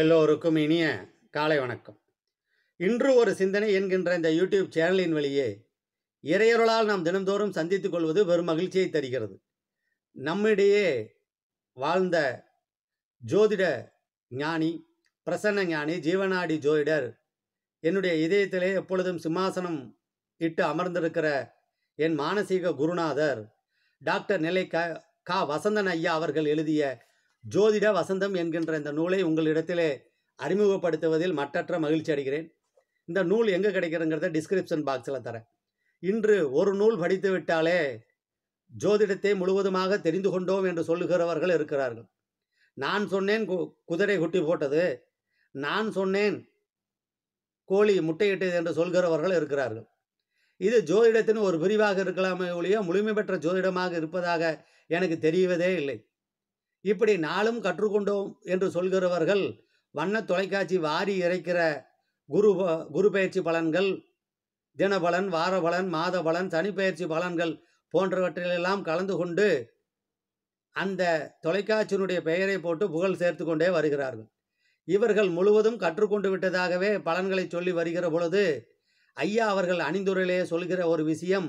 எல்லோருக்கும் இனிய காலை வணக்கம் இன்று ஒரு சிந்தனை என்கின்ற இந்த யூடியூப் சேனலின் வழியே இறையொருளால் நாம் தினந்தோறும் சந்தித்துக் கொள்வது வெறும் மகிழ்ச்சியை தருகிறது நம்மிடையே வாழ்ந்த ஜோதிட ஞானி பிரசன்ன ஞானி ஜீவனாடி ஜோதிடர் என்னுடைய இதயத்திலே எப்பொழுதும் சிம்மாசனம் இட்டு அமர்ந்திருக்கிற என் மானசீக குருநாதர் டாக்டர் நிலை க க வசந்தன் ஐயா அவர்கள் எழுதிய ஜோதிட வசந்தம் என்கின்ற இந்த நூலை உங்களிடத்திலே அறிமுகப்படுத்துவதில் மற்றற்ற மகிழ்ச்சி அடைகிறேன் இந்த நூல் எங்கே கிடைக்கிறங்கிறத டிஸ்கிரிப்ஷன் பாக்ஸில் தரேன் இன்று ஒரு நூல் படித்து விட்டாலே ஜோதிடத்தை முழுவதுமாக தெரிந்து கொண்டோம் என்று சொல்லுகிறவர்கள் இருக்கிறார்கள் நான் சொன்னேன் குதிரை குட்டி போட்டது நான் சொன்னேன் கோழி முட்டையிட்டது என்று சொல்கிறவர்கள் இருக்கிறார்கள் இது ஜோதிடத்தின் ஒரு பிரிவாக இருக்கலாமே ஒழிய முழுமை பெற்ற ஜோதிடமாக இருப்பதாக எனக்கு தெரியவதே இல்லை இப்படி நாளும் கற்றுக்கொண்டோம் என்று சொல்கிறவர்கள் வண்ண தொலைக்காட்சி வாரி இறைக்கிற குரு குரு பயிற்சி பலன்கள் தினபலன் வார பலன் மாத பலன் சனிப்பயிற்சி பலன்கள் போன்றவற்றிலெல்லாம் கலந்து கொண்டு அந்த தொலைக்காட்சியினுடைய பெயரை போட்டு புகழ் சேர்த்து கொண்டே வருகிறார்கள் இவர்கள் முழுவதும் கற்றுக்கொண்டு விட்டதாகவே பலன்களை சொல்லி வருகிற பொழுது ஐயா அவர்கள் அணிந்துரையிலே சொல்கிற ஒரு விஷயம்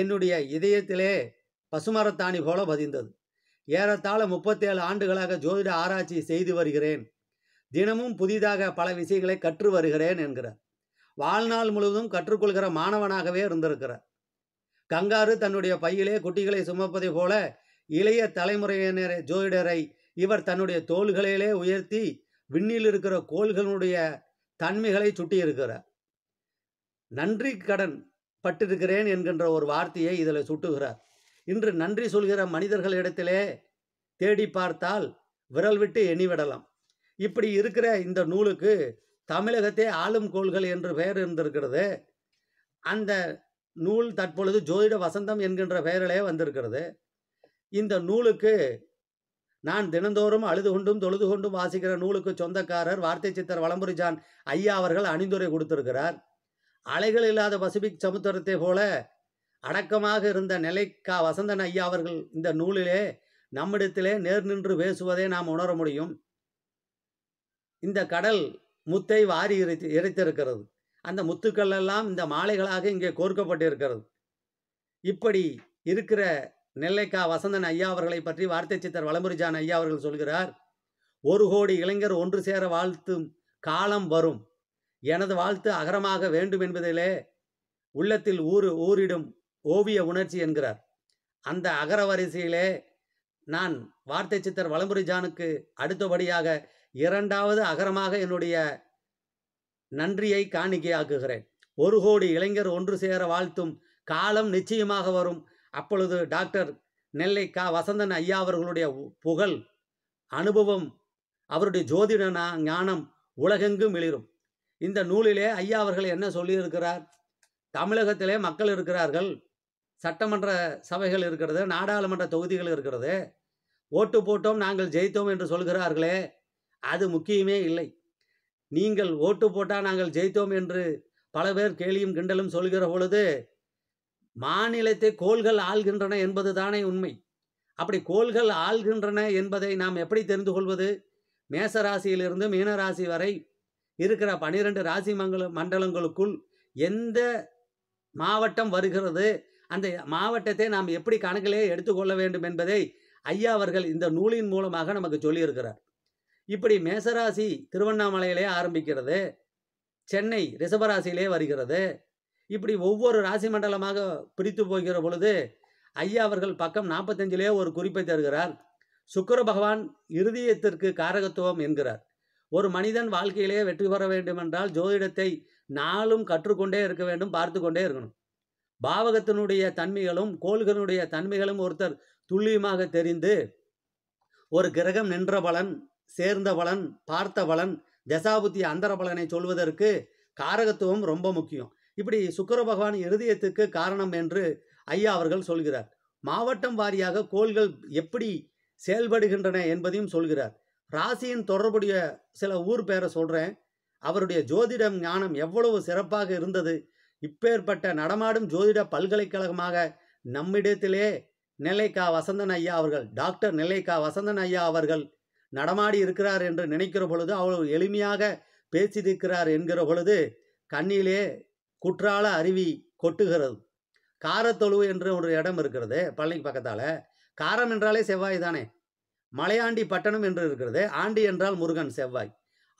என்னுடைய இதயத்திலே பசுமரத்தாணி போல பதிந்தது ஏறத்தாழ முப்பத்தேழு ஆண்டுகளாக ஜோதிட ஆராய்ச்சி செய்து வருகிறேன் தினமும் புதிதாக பல விஷயங்களை கற்று வருகிறேன் என்கிறார் வாழ்நாள் முழுவதும் கற்றுக்கொள்கிற மாணவனாகவே இருந்திருக்கிறார் கங்காரு தன்னுடைய பையிலே குட்டிகளை சுமப்பதை போல இளைய தலைமுறையினர் ஜோதிடரை இவர் தன்னுடைய தோள்களிலே உயர்த்தி விண்ணில் இருக்கிற கோள்களுடைய தன்மைகளை சுட்டியிருக்கிறார் நன்றி கடன் பட்டிருக்கிறேன் என்கின்ற ஒரு வார்த்தையை இதில் சுட்டுகிறார் இன்று நன்றி சொல்கிற மனிதர்களிடத்திலே தேடி பார்த்தால் விரல் விட்டு எண்ணிவிடலாம் இப்படி இருக்கிற இந்த நூலுக்கு தமிழகத்தே ஆளும் கோள்கள் என்று பெயர் இருந்திருக்கிறது அந்த நூல் தற்பொழுது ஜோதிட வசந்தம் என்கின்ற பெயரிலே வந்திருக்கிறது இந்த நூலுக்கு நான் தினந்தோறும் அழுது கொண்டும் தொழுது கொண்டும் வாசிக்கிற நூலுக்கு சொந்தக்காரர் வார்த்தை சித்தர் வளம்புரிஜான் ஐயா அவர்கள் அணிந்துரை கொடுத்திருக்கிறார் அலைகள் இல்லாத பசிபிக் சமுத்திரத்தை போல அடக்கமாக இருந்த நிலைக்கா வசந்தன் ஐயா அவர்கள் இந்த நூலிலே நம்மிடத்திலே நேர் நின்று பேசுவதை நாம் உணர முடியும் இந்த கடல் முத்தை வாரி இறைத்திருக்கிறது அந்த முத்துக்கள் எல்லாம் இந்த மாலைகளாக இங்கே கோர்க்கப்பட்டிருக்கிறது இப்படி இருக்கிற நெல்லைக்கா வசந்தன் ஐயா அவர்களை பற்றி வார்த்தை சித்தர் வளமுறிஜான் ஐயா அவர்கள் சொல்கிறார் ஒரு கோடி இளைஞர் ஒன்று சேர வாழ்த்தும் காலம் வரும் எனது வாழ்த்து அகரமாக வேண்டும் என்பதிலே உள்ளத்தில் ஊறு ஊரிடும் ஓவிய உணர்ச்சி என்கிறார் அந்த அகர வரிசையிலே நான் வார்த்தை சித்தர் வலம்புரி ஜானுக்கு அடுத்தபடியாக இரண்டாவது அகரமாக என்னுடைய நன்றியை காணிக்கையாக்குகிறேன் ஒரு கோடி இளைஞர் ஒன்று சேர வாழ்த்தும் காலம் நிச்சயமாக வரும் அப்பொழுது டாக்டர் நெல்லை கா வசந்தன் ஐயா அவர்களுடைய புகழ் அனுபவம் அவருடைய ஜோதிட ஞானம் உலகெங்கும் எளிரும் இந்த நூலிலே ஐயா அவர்கள் என்ன சொல்லியிருக்கிறார் தமிழகத்திலே மக்கள் இருக்கிறார்கள் சட்டமன்ற சபைகள் இருக்கிறது நாடாளுமன்ற தொகுதிகள் இருக்கிறது ஓட்டு போட்டோம் நாங்கள் ஜெயித்தோம் என்று சொல்கிறார்களே அது முக்கியமே இல்லை நீங்கள் ஓட்டு போட்டால் நாங்கள் ஜெயித்தோம் என்று பல பேர் கேலியும் கிண்டலும் சொல்கிற பொழுது மாநிலத்தை கோள்கள் ஆள்கின்றன என்பது தானே உண்மை அப்படி கோள்கள் ஆள்கின்றன என்பதை நாம் எப்படி தெரிந்து கொள்வது மேசராசியிலிருந்து மீனராசி வரை இருக்கிற பனிரெண்டு ராசி மங்கள மண்டலங்களுக்குள் எந்த மாவட்டம் வருகிறது அந்த மாவட்டத்தை நாம் எப்படி கணக்கிலே எடுத்துக்கொள்ள வேண்டும் என்பதை ஐயா அவர்கள் இந்த நூலின் மூலமாக நமக்கு சொல்லியிருக்கிறார் இப்படி மேசராசி திருவண்ணாமலையிலே ஆரம்பிக்கிறது சென்னை ரிஷபராசியிலே வருகிறது இப்படி ஒவ்வொரு ராசி மண்டலமாக பிரித்து போகிற பொழுது ஐயா அவர்கள் பக்கம் நாற்பத்தஞ்சிலே ஒரு குறிப்பை தருகிறார் சுக்கர பகவான் இருதயத்திற்கு காரகத்துவம் என்கிறார் ஒரு மனிதன் வாழ்க்கையிலே வெற்றி பெற வேண்டுமென்றால் ஜோதிடத்தை நாளும் கற்றுக்கொண்டே இருக்க வேண்டும் பார்த்து கொண்டே இருக்கணும் பாவகத்தினுடைய தன்மைகளும் கோள்களுடைய தன்மைகளும் ஒருத்தர் துல்லியமாக தெரிந்து ஒரு கிரகம் நின்ற பலன் சேர்ந்த பலன் பார்த்த பலன் தசாபுத்தி அந்தர பலனை சொல்வதற்கு காரகத்துவம் ரொம்ப முக்கியம் இப்படி சுக்கர பகவான் இருதயத்துக்கு காரணம் என்று ஐயா அவர்கள் சொல்கிறார் மாவட்டம் வாரியாக கோள்கள் எப்படி செயல்படுகின்றன என்பதையும் சொல்கிறார் ராசியின் தொடர்புடைய சில ஊர் பெயரை சொல்கிறேன் அவருடைய ஜோதிடம் ஞானம் எவ்வளவு சிறப்பாக இருந்தது இப்பேற்பட்ட நடமாடும் ஜோதிட பல்கலைக்கழகமாக நம்மிடத்திலே நெல்லைக்கா வசந்தன் ஐயா அவர்கள் டாக்டர் நெல்லைக்கா வசந்தன் ஐயா அவர்கள் நடமாடி இருக்கிறார் என்று நினைக்கிற பொழுது அவ்வளவு எளிமையாக பேசியிருக்கிறார் என்கிற பொழுது கண்ணிலே குற்றால அருவி கொட்டுகிறது காரத்தொழுவு என்ற ஒரு இடம் இருக்கிறது பழனிக்கு பக்கத்தால் காரம் என்றாலே செவ்வாய் தானே மலையாண்டி பட்டணம் என்று இருக்கிறது ஆண்டி என்றால் முருகன் செவ்வாய்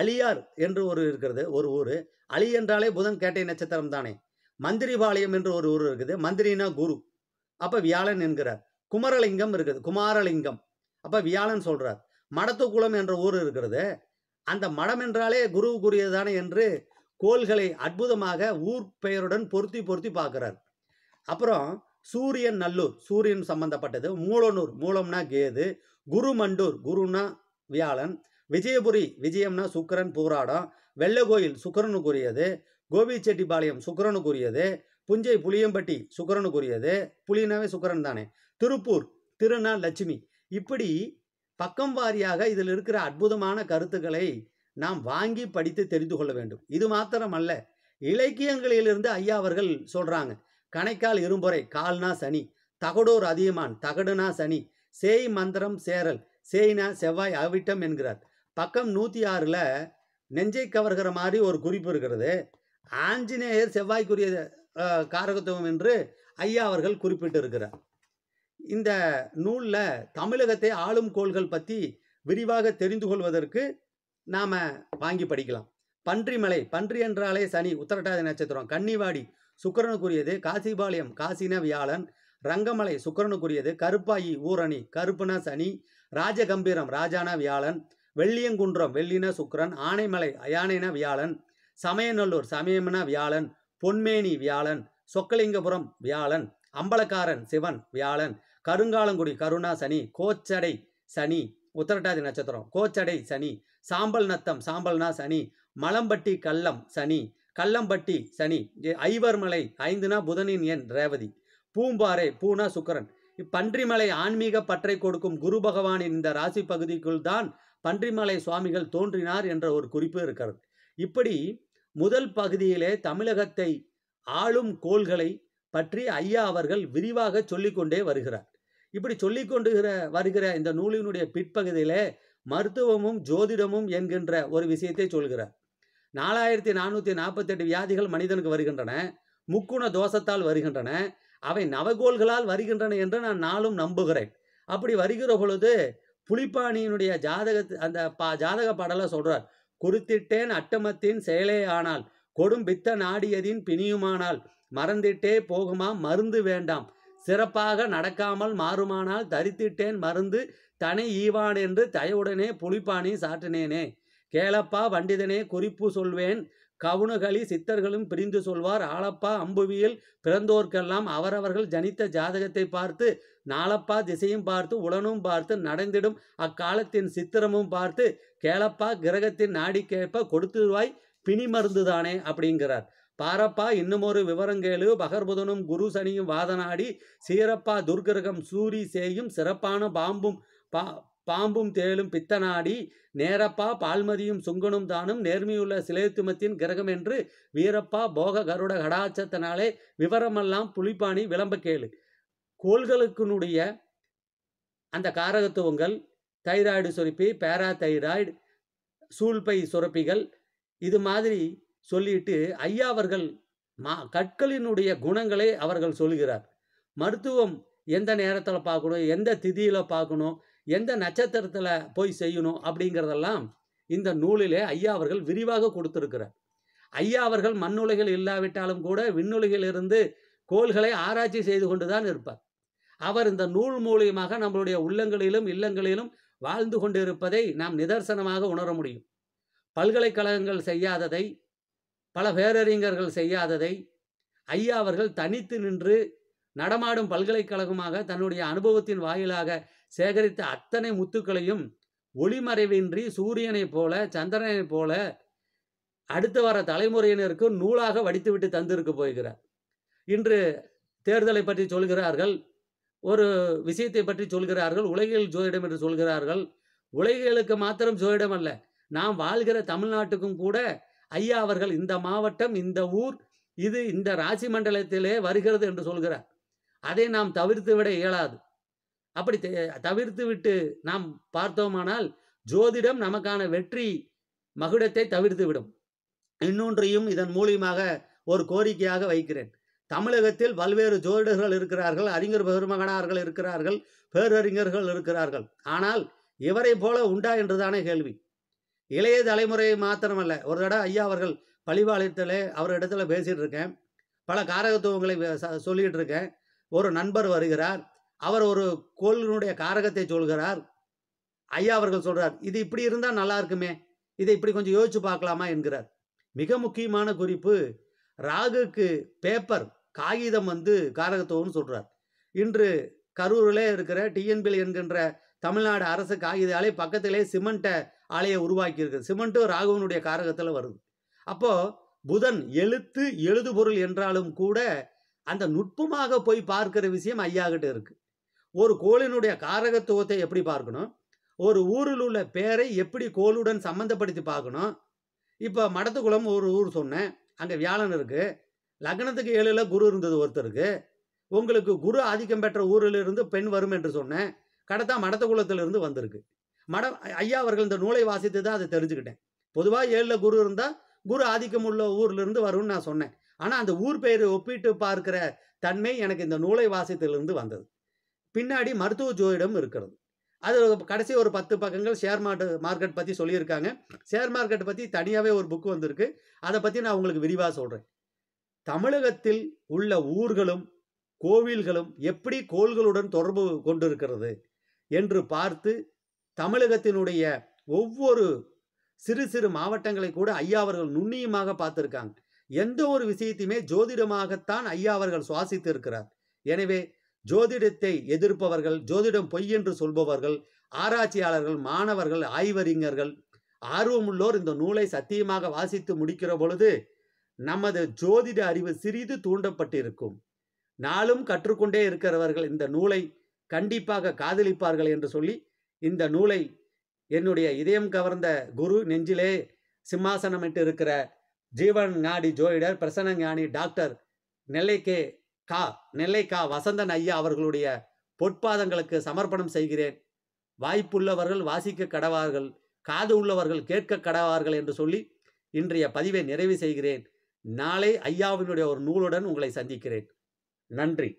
அலியார் என்று ஒரு இருக்கிறது ஒரு ஊர் அலி என்றாலே புதன் கேட்டை நட்சத்திரம் தானே மந்திரிபாளையம் என்று ஒரு ஊர் இருக்குது மந்திரினா குரு அப்ப வியாழன் என்கிறார் குமரலிங்கம் இருக்குது குமாரலிங்கம் அப்ப வியாழன் சொல்றார் மடத்துக்குளம் என்ற ஊர் இருக்கிறது அந்த மடம் என்றாலே குருவுக்குரியதானே என்று கோள்களை அற்புதமாக ஊர் பெயருடன் பொருத்தி பொருத்தி பார்க்கிறார் அப்புறம் சூரியன் நல்லூர் சூரியன் சம்பந்தப்பட்டது மூலனூர் மூலம்னா கேது குருமண்டூர் குருனா வியாழன் விஜயபுரி விஜயம்னா சுக்கரன் பூராடம் வெள்ளகோயில் சுக்கரனுக்குரியது கோபிச்செட்டிப்பாளையம் சுக்கரனுக்குரியது புஞ்சை புளியம்பட்டி சுக்கரனுக்குரியது புலினாவே சுக்கரன் தானே திருப்பூர் திருநா லட்சுமி இப்படி பக்கம் வாரியாக இதில் இருக்கிற அற்புதமான கருத்துக்களை நாம் வாங்கி படித்து தெரிந்து கொள்ள வேண்டும் இது மாத்திரமல்ல இலக்கியங்களிலிருந்து ஐயா அவர்கள் சொல்றாங்க கணைக்கால் இரும்புறை கால்னா சனி தகடோர் அதியமான் தகடுனா சனி சேய் மந்திரம் சேரல் சேய்னா செவ்வாய் அவிட்டம் என்கிறார் பக்கம் நூற்றி ஆறில் நெஞ்சை கவர்கிற மாதிரி ஒரு குறிப்பு இருக்கிறது ஆஞ்சநேயர் செவ்வாய்க்குரிய காரகத்துவம் என்று ஐயா அவர்கள் குறிப்பிட்டு இருக்கிறார் இந்த நூலில் தமிழகத்தை ஆளும் கோள்கள் பற்றி விரிவாக தெரிந்து கொள்வதற்கு நாம் வாங்கி படிக்கலாம் பன்றிமலை பன்றி என்றாலே சனி உத்தரட்டாதி நட்சத்திரம் கன்னிவாடி சுக்கரனுக்குரியது காசிபாளையம் காசின வியாழன் ரங்கமலை சுக்கரனுக்குரியது கருப்பாயி ஊரணி கருப்புனா சனி ராஜகம்பீரம் ராஜானா வியாழன் வெள்ளியங்குன்றம் வெள்ளின சுக்கரன் ஆனைமலை அயானைன வியாழன் சமயநல்லூர் சமயமன வியாழன் பொன்மேனி வியாழன் சொக்கலிங்கபுரம் வியாழன் அம்பலக்காரன் சிவன் வியாழன் கருங்காலங்குடி கருணா சனி கோச்சடை சனி உத்தரட்டாதி நட்சத்திரம் கோச்சடை சனி சாம்பல் நத்தம் சாம்பல்னா சனி மலம்பட்டி கல்லம் சனி கல்லம்பட்டி சனி ஐவர்மலை ஐந்துனா புதனின் என் ரேவதி பூம்பாறை பூனா சுக்கரன் இப்பன்றிமலை ஆன்மீக பற்றை கொடுக்கும் குரு பகவானின் இந்த ராசி பகுதிக்குள் தான் பன்றிமலை சுவாமிகள் தோன்றினார் என்ற ஒரு குறிப்பு இருக்கிறது இப்படி முதல் பகுதியிலே தமிழகத்தை ஆளும் கோள்களை பற்றி ஐயா அவர்கள் விரிவாக சொல்லிக்கொண்டே வருகிறார் இப்படி சொல்லிக்கொண்டுகிற வருகிற இந்த நூலினுடைய பிற்பகுதியிலே மருத்துவமும் ஜோதிடமும் என்கின்ற ஒரு விஷயத்தை சொல்கிறார் நாலாயிரத்தி நானூற்றி நாற்பத்தெட்டு வியாதிகள் மனிதனுக்கு வருகின்றன முக்குண தோஷத்தால் வருகின்றன அவை நவகோள்களால் வருகின்றன என்று நான் நாளும் நம்புகிறேன் அப்படி வருகிற பொழுது புலிப்பாணியினுடைய ஜாதக அந்த பா ஜாதக பாடலை சொல்றார் குறித்திட்டேன் அட்டமத்தின் செயலே ஆனால் கொடும் பித்த நாடியதின் பிணியுமானால் மறந்திட்டே போகுமா மருந்து வேண்டாம் சிறப்பாக நடக்காமல் மாறுமானால் தரித்திட்டேன் மருந்து தனி ஈவான் என்று தயவுடனே புலிப்பாணி சாட்டினேனே கேளப்பா பண்டிதனே குறிப்பு சொல்வேன் கவுனகலி சித்தர்களும் பிரிந்து சொல்வார் ஆலப்பா அம்புவியில் பிறந்தோர்க்கெல்லாம் அவரவர்கள் ஜனித்த ஜாதகத்தை பார்த்து நாளப்பா திசையும் பார்த்து உடனும் பார்த்து நடந்திடும் அக்காலத்தின் சித்திரமும் பார்த்து கேளப்பா கிரகத்தின் நாடி கேட்ப கொடுத்துருவாய் பிணி மருந்துதானே அப்படிங்கிறார் பாரப்பா இன்னுமொரு விவரம் கேளு பகர்புதனும் குரு சனியும் வாதனாடி சீரப்பா துர்கிரகம் சூரி சேயும் சிறப்பான பாம்பும் பா பாம்பும் தேலும் பித்தநாடி நேரப்பா பால்மதியும் சுங்கனும் தானும் நேர்மையுள்ள சிலேத்துமத்தின் கிரகம் என்று வீரப்பா போக கருட கடாச்சத்தினாலே விவரமெல்லாம் புலிப்பாணி விளம்ப கேளு கோள்களுக்குனுடைய அந்த காரகத்துவங்கள் தைராய்டு சுரப்பி பேரா தைராய்டு சூழ்பை சுரப்பிகள் இது மாதிரி சொல்லிட்டு ஐயா அவர்கள் மா கற்களினுடைய குணங்களை அவர்கள் சொல்கிறார் மருத்துவம் எந்த நேரத்தில் பார்க்கணும் எந்த திதியில் பார்க்கணும் எந்த நட்சத்திரத்தில் போய் செய்யணும் அப்படிங்கிறதெல்லாம் இந்த நூலிலே ஐயா அவர்கள் விரிவாக கொடுத்துருக்கிறார் ஐயா அவர்கள் மண்ணுலைகள் இல்லாவிட்டாலும் கூட இருந்து கோள்களை ஆராய்ச்சி செய்து கொண்டுதான் இருப்பார் அவர் இந்த நூல் மூலியமாக நம்மளுடைய உள்ளங்களிலும் இல்லங்களிலும் வாழ்ந்து கொண்டிருப்பதை நாம் நிதர்சனமாக உணர முடியும் பல்கலைக்கழகங்கள் செய்யாததை பல பேரறிஞர்கள் செய்யாததை ஐயா அவர்கள் தனித்து நின்று நடமாடும் பல்கலைக்கழகமாக தன்னுடைய அனுபவத்தின் வாயிலாக சேகரித்த அத்தனை முத்துக்களையும் ஒளிமறைவின்றி சூரியனைப் போல சந்திரனைப் போல அடுத்து வர தலைமுறையினருக்கு நூலாக வடித்துவிட்டு தந்திருக்கு போகிறார் இன்று தேர்தலை பற்றி சொல்கிறார்கள் ஒரு விஷயத்தை பற்றி சொல்கிறார்கள் உலகில் ஜோதிடம் என்று சொல்கிறார்கள் உலகிகளுக்கு மாத்திரம் ஜோதிடம் அல்ல நாம் வாழ்கிற தமிழ்நாட்டுக்கும் கூட ஐயா அவர்கள் இந்த மாவட்டம் இந்த ஊர் இது இந்த ராசி மண்டலத்திலே வருகிறது என்று சொல்கிறார் அதை நாம் தவிர்த்து விட இயலாது அப்படி தவிர்த்து விட்டு நாம் பார்த்தோமானால் ஜோதிடம் நமக்கான வெற்றி மகுடத்தை தவிர்த்து விடும் இன்னொன்றையும் இதன் மூலியமாக ஒரு கோரிக்கையாக வைக்கிறேன் தமிழகத்தில் பல்வேறு ஜோதிடர்கள் இருக்கிறார்கள் அறிஞர் பெருமகனார்கள் இருக்கிறார்கள் பேரறிஞர்கள் இருக்கிறார்கள் ஆனால் இவரை போல உண்டா என்றுதானே கேள்வி இளைய தலைமுறையை மாத்திரமல்ல ஒரு தடவை ஐயா அவர்கள் பழிவாளையத்தில் அவர் இடத்துல பேசிகிட்டு இருக்கேன் பல காரகத்துவங்களை சொல்லிகிட்டு இருக்கேன் ஒரு நண்பர் வருகிறார் அவர் ஒரு கோள்களுடைய காரகத்தை சொல்கிறார் ஐயா அவர்கள் சொல்றார் இது இப்படி இருந்தால் நல்லா இருக்குமே இதை இப்படி கொஞ்சம் யோசிச்சு பார்க்கலாமா என்கிறார் மிக முக்கியமான குறிப்பு ராகுக்கு பேப்பர் காகிதம் வந்து காரகத்துவம்னு சொல்றார் இன்று கரூரில் இருக்கிற டிஎன்பிள் என்கின்ற தமிழ்நாடு அரசு காகித ஆலை பக்கத்திலே சிமெண்ட்டை ஆலையை உருவாக்கி இருக்குது சிமெண்ட்டும் ராகுவனுடைய காரகத்தில் வருது அப்போ புதன் எழுத்து எழுதுபொருள் என்றாலும் கூட அந்த நுட்பமாக போய் பார்க்கிற விஷயம் ஐயா கிட்ட இருக்கு ஒரு கோளினுடைய காரகத்துவத்தை எப்படி பார்க்கணும் ஒரு ஊரில் உள்ள பேரை எப்படி கோளுடன் சம்மந்தப்படுத்தி பார்க்கணும் இப்போ மடத்துக்குளம் ஒரு ஊர் சொன்னேன் அங்கே வியாழன் இருக்குது லக்னத்துக்கு ஏழில் குரு இருந்தது ஒருத்தருக்கு உங்களுக்கு குரு ஆதிக்கம் பெற்ற ஊரிலிருந்து பெண் வரும் என்று சொன்னேன் கடத்தா மடத்துக்குளத்திலிருந்து வந்திருக்கு மட ஐயா அவர்கள் இந்த நூலை வாசித்து தான் அதை தெரிஞ்சுக்கிட்டேன் பொதுவாக ஏழில் குரு இருந்தால் குரு ஆதிக்கம் உள்ள ஊர்லேருந்து வரும்னு நான் சொன்னேன் ஆனால் அந்த ஊர் பெயரை ஒப்பிட்டு பார்க்குற தன்மை எனக்கு இந்த நூலை வாசித்திலிருந்து வந்தது பின்னாடி மருத்துவ ஜோதிடம் இருக்கிறது அது கடைசி ஒரு பத்து பக்கங்கள் ஷேர் மார்க்கெட் மார்க்கெட் பற்றி சொல்லியிருக்காங்க ஷேர் மார்க்கெட் பற்றி தனியாகவே ஒரு புக் வந்திருக்கு அதை பற்றி நான் உங்களுக்கு விரிவாக சொல்கிறேன் தமிழகத்தில் உள்ள ஊர்களும் கோவில்களும் எப்படி கோள்களுடன் தொடர்பு கொண்டிருக்கிறது என்று பார்த்து தமிழகத்தினுடைய ஒவ்வொரு சிறு சிறு மாவட்டங்களை கூட ஐயா அவர்கள் நுண்ணியமாக பார்த்துருக்காங்க எந்த ஒரு விஷயத்தையுமே ஜோதிடமாகத்தான் ஐயா அவர்கள் சுவாசித்து இருக்கிறார் எனவே ஜோதிடத்தை எதிர்ப்பவர்கள் ஜோதிடம் பொய் என்று சொல்பவர்கள் ஆராய்ச்சியாளர்கள் மாணவர்கள் ஆய்வறிஞர்கள் ஆர்வமுள்ளோர் இந்த நூலை சத்தியமாக வாசித்து முடிக்கிற பொழுது நமது ஜோதிட அறிவு சிறிது தூண்டப்பட்டிருக்கும் நாளும் கற்றுக்கொண்டே இருக்கிறவர்கள் இந்த நூலை கண்டிப்பாக காதலிப்பார்கள் என்று சொல்லி இந்த நூலை என்னுடைய இதயம் கவர்ந்த குரு நெஞ்சிலே சிம்மாசனமிட்டு இருக்கிற ஜீவன் ஞாடி ஜோதிடர் பிரசன்ன ஞானி டாக்டர் நெல்லை கே கா நெல்லை கா வசந்தன் ஐயா அவர்களுடைய பொற்பாதங்களுக்கு சமர்ப்பணம் செய்கிறேன் வாய்ப்புள்ளவர்கள் வாசிக்க கடவார்கள் காது உள்ளவர்கள் கேட்க கடவார்கள் என்று சொல்லி இன்றைய பதிவை நிறைவு செய்கிறேன் நாளை ஐயாவினுடைய ஒரு நூலுடன் உங்களை சந்திக்கிறேன் நன்றி